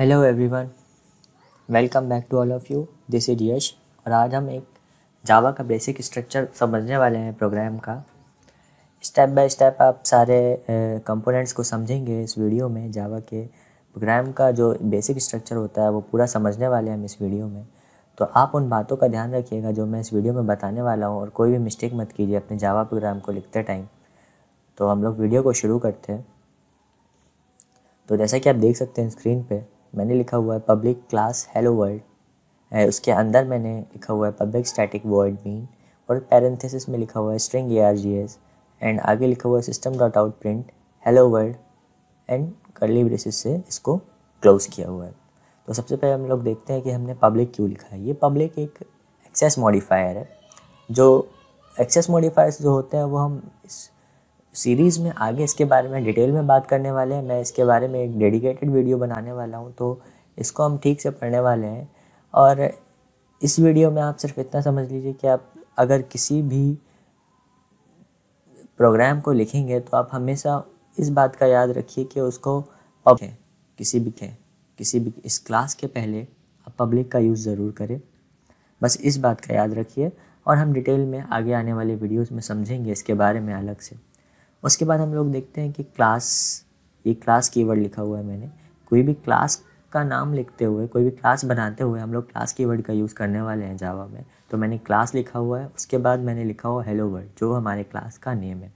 hello everyone welcome back to all of you this is Yash और आज हम एक जावा का बेसिक स्ट्रक्चर समझने वाले हैं प्रोग्राम का स्टेप बाय स्टेप आप सारे कंपोनेंट्स को समझेंगे इस वीडियो में जावा के प्रोग्राम का जो बेसिक स्ट्रक्चर होता है वो पूरा समझने वाले हैं हम इस वीडियो में तो आप उन बातों का ध्यान रखिएगा जो मैं इस वीडियो में बताने वाला हूँ और कोई भी मिस्टेक मत कीजिए अपने जावा प्रोग्राम को लिखते टाइम तो हम लोग वीडियो को शुरू करते हैं तो जैसा कि आप देख सकते हैं स्क्रीन पर मैंने लिखा हुआ है पब्लिक क्लास हेलो वर्ल्ड उसके अंदर मैंने लिखा हुआ है पब्लिक स्टैटिक वर्ड मीन और पैरेंथेसिस में लिखा हुआ है string A R G S and आगे लिखा हुआ है system dot out print hello world and curly braces से इसको क्लोज किया हुआ है तो सबसे पहले हम लोग देखते हैं कि हमने पब्लिक क्यों लिखा है ये पब्लिक एक एक्सेस मॉडिफायर है जो एक्सेस मॉडिफायर्स जो होते हैं वो हम इस सीरीज़ में आगे इसके बारे में डिटेल में बात करने वाले हैं मैं इसके बारे में एक डेडिकेटेड वीडियो बनाने वाला हूँ तो इसको हम ठीक से पढ़ने वाले हैं और इस वीडियो में आप सिर्फ इतना समझ लीजिए कि आप अगर किसी भी प्रोग्राम को लिखेंगे तो आप हमेशा इस बात का याद रखिए कि उसको पब्लिक किसी भी कहें किसी भी इस क्लास के पहले आप पब्लिक का यूज़ ज़रूर करें बस इस बात का याद रखिए और हम डिटेल में आगे आने वाले वीडियोस में समझेंगे इसके बारे में अलग से उसके बाद हम लोग देखते हैं कि क्लास ये क्लास कीवर्ड लिखा हुआ है मैंने कोई भी क्लास का नाम लिखते हुए कोई भी क्लास बनाते हुए हम लोग क्लास कीवर्ड का यूज़ करने वाले हैं जावा में तो मैंने क्लास लिखा हुआ है उसके बाद मैंने लिखा हुआ हेलो वर्ड जो हमारे क्लास का नेम है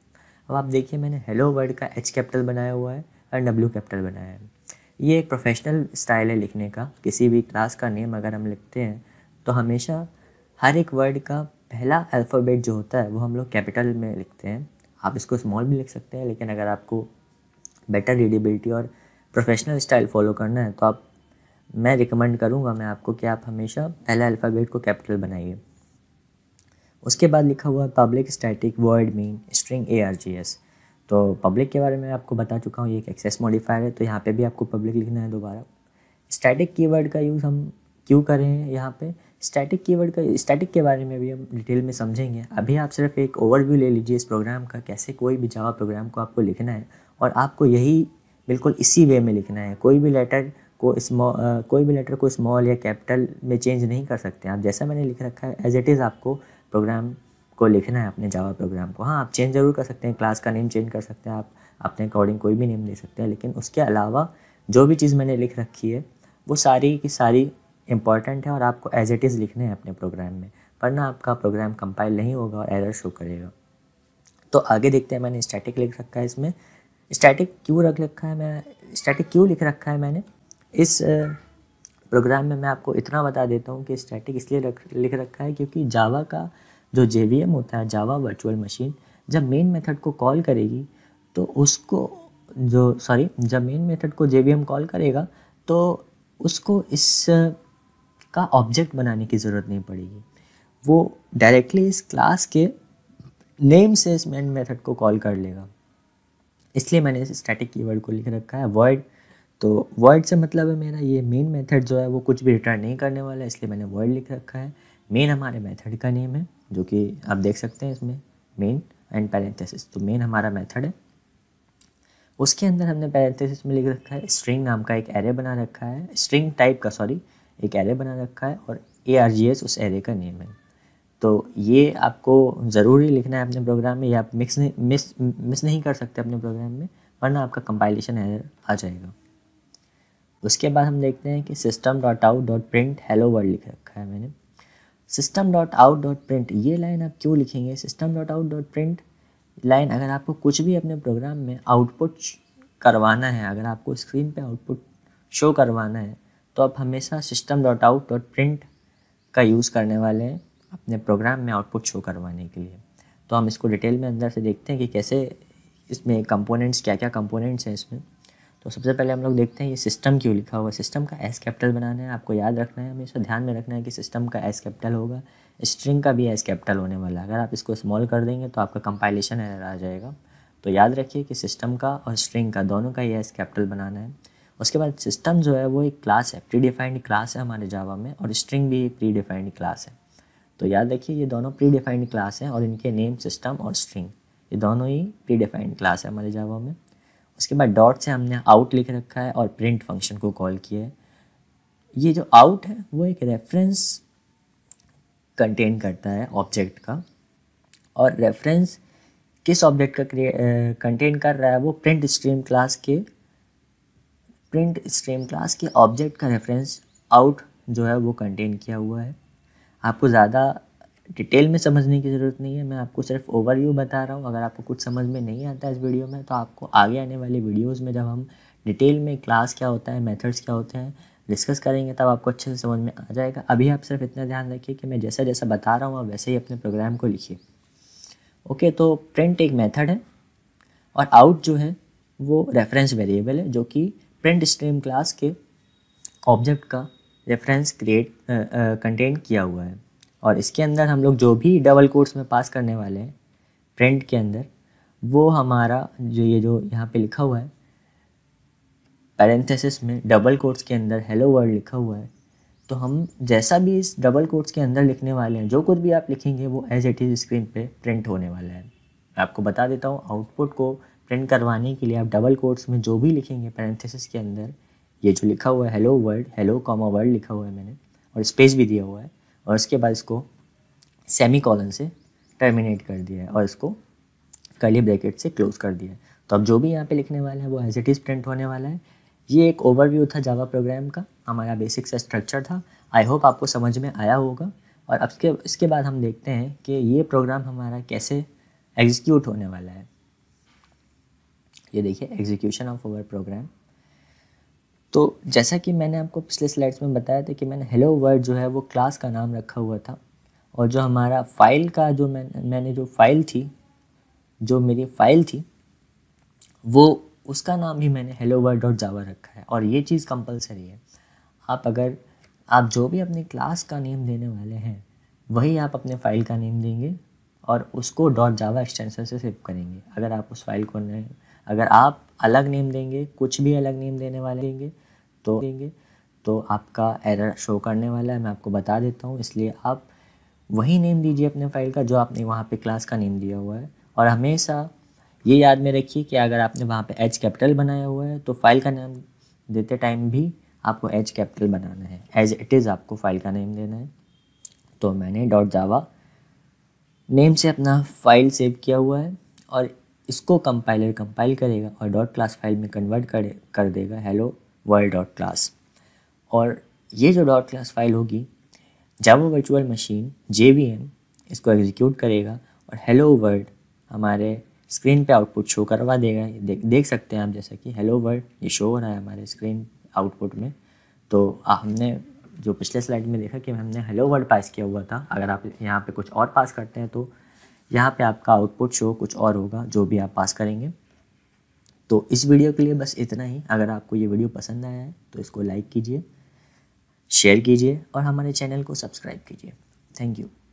अब आप देखिए मैंने हेलो वर्ड का एच कैपिटल बनाया हुआ है और डब्ल्यू कैपिटल बनाया है ये एक प्रोफेशनल स्टाइल है लिखने का किसी भी क्लास का नेम अगर हम लिखते हैं तो हमेशा हर एक वर्ड का पहला अल्फ़ाबेट जो होता है वो हम लोग कैपिटल में लिखते हैं आप इसको स्मॉल भी लिख सकते हैं लेकिन अगर आपको बेटर रीडेबिलिटी और प्रोफेशनल स्टाइल फॉलो करना है तो आप मैं रिकमेंड करूँगा मैं आपको कि आप हमेशा पहला अल्फ़ाबेट को कैपिटल बनाइए उसके बाद लिखा हुआ है public static void main string A R G S तो पब्लिक के बारे में आपको बता चुका हूँ ये एक एक्सेस मॉडिफायर है तो यहाँ पे भी आपको पब्लिक लिखना है दोबारा स्टैटिक कीवर्ड का यूज़ हम क्यों करें यहाँ पे स्टैटिक कीवर्ड का स्टैटिक के बारे में भी हम डिटेल में समझेंगे अभी आप सिर्फ एक ओवरव्यू ले लीजिए इस प्रोग्राम का कैसे कोई भी जावा प्रोग्राम को आपको लिखना है और आपको यही बिल्कुल इसी वे में लिखना है कोई भी लेटर को स्मॉल कोई भी लेटर को स्मॉल या कैपिटल में चेंज नहीं कर सकते आप जैसा मैंने लिख रखा है एज इट इज़ आपको प्रोग्राम को लिखना है अपने जावा प्रोग्राम को हाँ आप चेंज ज़रूर कर सकते हैं क्लास का नेम चेंज कर सकते हैं आप अपने अकॉर्डिंग कोई भी नेम ले सकते हैं लेकिन उसके अलावा जो भी चीज़ मैंने लिख रखी है वो सारी की सारी इंपॉर्टेंट है और आपको एज इट इज़ लिखने हैं अपने प्रोग्राम में वरना आपका प्रोग्राम कंपाइल नहीं होगा और एरर शो करेगा तो आगे देखते हैं मैंने स्टैटिक लिख रखा है इसमें स्टैटिक क्यों रख रखा है मैं स्टैटिक क्यों लिख रखा है मैंने इस प्रोग्राम में मैं आपको इतना बता देता हूँ कि स्टैटिक इसलिए रख लिख रखा है क्योंकि जावा का जो जे होता है जावा वर्चुअल मशीन जब मेन मेथड को कॉल करेगी तो उसको जो सॉरी जब मेन मेथड को जे कॉल करेगा तो उसको इस का ऑब्जेक्ट बनाने की ज़रूरत नहीं पड़ेगी वो डायरेक्टली इस क्लास के नेम से इस मेन मेथड को कॉल कर लेगा इसलिए मैंने इस स्टैटिक कीवर्ड को लिख रखा है वर्ड तो वर्ड से मतलब है मेरा ये मेन मेथड जो है वो कुछ भी रिटर्न नहीं करने वाला है इसलिए मैंने वर्ड लिख रखा है मेन हमारे मेथड का नेम है जो कि आप देख सकते हैं इसमें मेन एंड पैरेंथेसिस तो मेन हमारा मेथड है उसके अंदर हमने पैरेंथेसिस में लिख रखा है स्ट्रिंग नाम का एक एरे बना रखा है स्ट्रिंग टाइप का सॉरी एक एरे बना रखा है और ए आर जी एस उस एरे का नेम है तो ये आपको ज़रूरी लिखना है अपने प्रोग्राम में या आप मिक्स नहीं मिस मिस नहीं कर सकते अपने प्रोग्राम में वरना आपका कंपाइलेशन एरर आ जाएगा उसके बाद हम देखते हैं कि system dot out dot print hello world लिख रखा है मैंने system dot out dot print ये लाइन आप क्यों लिखेंगे system dot out dot print line अगर आपको कुछ भी अपने प्रोग्राम में आउटपुट करवाना है अगर आपको स्क्रीन पे आउटपुट शो करवाना है तो आप हमेशा system dot out dot print का यूज़ करने वाले हैं अपने प्रोग्राम में आउटपुट शो करवाने के लिए तो हम इसको डिटेल में अंदर से देखते हैं कि कैसे इसमें कंपोनेंट्स क्या क्या कंपोनेंट्स हैं इसमें तो सबसे पहले हम लोग देखते हैं ये सिस्टम क्यों लिखा हुआ सिस्टम का एस कैपिटल बनाना है आपको याद रखना है हमेशा ध्यान में रखना है कि सिस्टम का एस कैपिटल होगा स्ट्रिंग का भी एस कैपिटल होने वाला है अगर आप इसको स्मॉल कर देंगे तो आपका कंपाइलेशन एरर आ जाएगा तो याद रखिए कि सिस्टम का और स्ट्रिंग का दोनों का ये एस कैपिटल बनाना है उसके बाद सिस्टम जो है वो एक क्लास है प्री डिफाइंड क्लास है हमारे जावा में और स्ट्रिंग भी एक प्री डिफाइंड क्लास है तो याद रखिए ये दोनों प्री डिफाइंड क्लास हैं और इनके नेम सिस्टम और स्ट्रिंग ये दोनों ही प्री डिफाइंड क्लास है हमारे जावा में उसके बाद डॉट से हमने आउट लिख रखा है और प्रिंट फंक्शन को कॉल किया है ये जो आउट है वो एक रेफरेंस कंटेन करता है ऑब्जेक्ट का और रेफरेंस किस ऑब्जेक्ट का कंटेन कर रहा है वो प्रिंट स्ट्रीम क्लास के प्रिंट स्ट्रीम क्लास के ऑब्जेक्ट का रेफरेंस आउट जो है वो कंटेन किया हुआ है आपको ज़्यादा डिटेल में समझने की ज़रूरत नहीं है मैं आपको सिर्फ ओवरव्यू बता रहा हूँ अगर आपको कुछ समझ में नहीं आता इस वीडियो में तो आपको आगे आने वाले वीडियोज़ में जब हम डिटेल में क्लास क्या होता है मेथड्स क्या होते हैं डिस्कस करेंगे तब आपको अच्छे से समझ में आ जाएगा अभी आप सिर्फ इतना ध्यान रखिए कि मैं जैसा जैसा बता रहा हूँ आप वैसे ही अपने प्रोग्राम को लिखिए ओके तो प्रिंट एक मैथड है और आउट जो है वो रेफरेंस वेरिएबल है जो कि प्रिंट स्ट्रीम क्लास के ऑब्जेक्ट का रेफरेंस क्रिएट कंटेंट किया हुआ है और इसके अंदर हम लोग जो भी डबल कोर्स में पास करने वाले हैं प्रिंट के अंदर वो हमारा जो ये जो यहाँ पे लिखा हुआ है पैरेंथेसिस में डबल कोर्स के अंदर हेलो वर्ल्ड लिखा हुआ है तो हम जैसा भी इस डबल कोर्स के अंदर लिखने वाले हैं जो कुछ भी आप लिखेंगे वो एज इट इज़ स्क्रीन पे प्रिंट होने वाला है मैं आपको बता देता हूँ आउटपुट को प्रिंट करवाने के लिए आप डबल कोट्स में जो भी लिखेंगे पैरेंथेसिस के अंदर ये जो लिखा हुआ है hello world hello comma world लिखा हुआ है मैंने और स्पेस भी दिया हुआ है और उसके बाद इसको सेमी कॉलन से टर्मिनेट कर दिया है और इसको कली ब्रैकेट से क्लोज़ कर दिया है तो अब जो भी यहाँ पे लिखने वाला है वो एज इट इज़ प्रिंट होने वाला है ये एक ओवरव्यू था जावा प्रोग्राम का हमारा बेसिक सा स्ट्रक्चर था आई होप आपको समझ में आया होगा और अब इसके इसके बाद हम देखते हैं कि ये प्रोग्राम हमारा कैसे एग्जीक्यूट होने वाला है ये देखिए एग्जीक्यूशन ऑफ अवर प्रोग्राम तो जैसा कि मैंने आपको पिछले स्लाइड्स में बताया था कि मैंने हेलो वर्ड जो है वो क्लास का नाम रखा हुआ था और जो हमारा फाइल का जो मैं मैंने जो फाइल थी जो मेरी फाइल थी वो उसका नाम भी मैंने हेलो वर्ड डॉट जावा रखा है और ये चीज़ कंपलसरी है आप अगर आप जो भी अपने क्लास का नेम देने वाले हैं वही आप अपने फाइल का नेम देंगे और उसको डॉट जावा एक्सटेंशन से सेव करेंगे अगर आप उस फाइल को अगर आप अलग नेम देंगे कुछ भी अलग नेम देने वाले देंगे तो देंगे तो आपका एरर शो करने वाला है मैं आपको बता देता हूँ इसलिए आप वही नेम दीजिए अपने फाइल का जो आपने वहाँ पे क्लास का नेम दिया हुआ है और हमेशा ये याद में रखिए कि अगर आपने वहाँ पे एच कैपिटल बनाया हुआ है तो फाइल का नाम देते टाइम भी आपको एच कैपिटल बनाना है एज इट इज़ आपको फाइल का नेम देना है तो मैंने डॉट जावा नेम से अपना फाइल सेव किया हुआ है और इसको कंपाइलर कंपाइल करेगा और डॉट क्लास फाइल में कन्वर्ट कर कर देगा हेलो वर्ल्ड डॉट क्लास और ये जो डॉट क्लास फाइल होगी जावा वर्चुअल मशीन जे इसको एग्जीक्यूट करेगा और हेलो वर्ल्ड हमारे स्क्रीन पे आउटपुट शो करवा देगा दे, देख सकते हैं आप जैसा कि हेलो वर्ल्ड ये शो हो रहा है हमारे स्क्रीन आउटपुट में तो आ, हमने जो पिछले स्लाइड में देखा कि हमने हेलो वर्ड पास किया हुआ था अगर आप यहाँ पे कुछ और पास करते हैं तो यहाँ पे आपका आउटपुट शो कुछ और होगा जो भी आप पास करेंगे तो इस वीडियो के लिए बस इतना ही अगर आपको ये वीडियो पसंद आया है तो इसको लाइक कीजिए शेयर कीजिए और हमारे चैनल को सब्सक्राइब कीजिए थैंक यू